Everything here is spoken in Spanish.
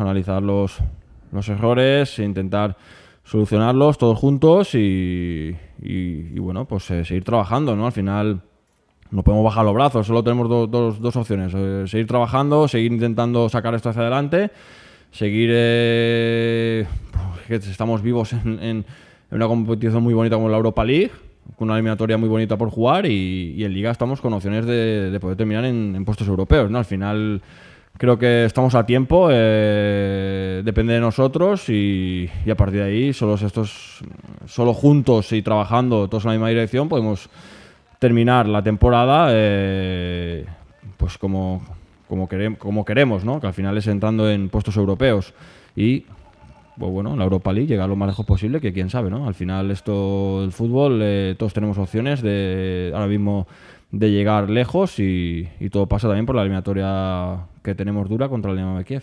analizar los, los errores, intentar solucionarlos todos juntos y, bueno, pues eh, seguir trabajando, ¿no? Al final no podemos bajar los brazos, solo tenemos dos opciones, eh, seguir trabajando, seguir intentando sacar esto hacia adelante, seguir eh, estamos vivos en, una competición muy bonita como la Europa League, con una eliminatoria muy bonita por jugar y, en Liga estamos con opciones de, poder terminar en, en puestos europeos, ¿no? Al final Creo que estamos a tiempo, eh, depende de nosotros y, a partir de ahí, solo, estos, solo juntos y trabajando todos en la misma dirección, podemos terminar la temporada eh, pues como, queremos, como queremos, que al final es entrando en puestos europeos y pues bueno, la Europa League, llegar lo más lejos posible, que quién sabe, ¿no? Al final esto, el fútbol, eh, todos tenemos opciones de ahora mismo de llegar lejos y, todo pasa también por la eliminatoria que tenemos dura contra el Dinamo de Kiev.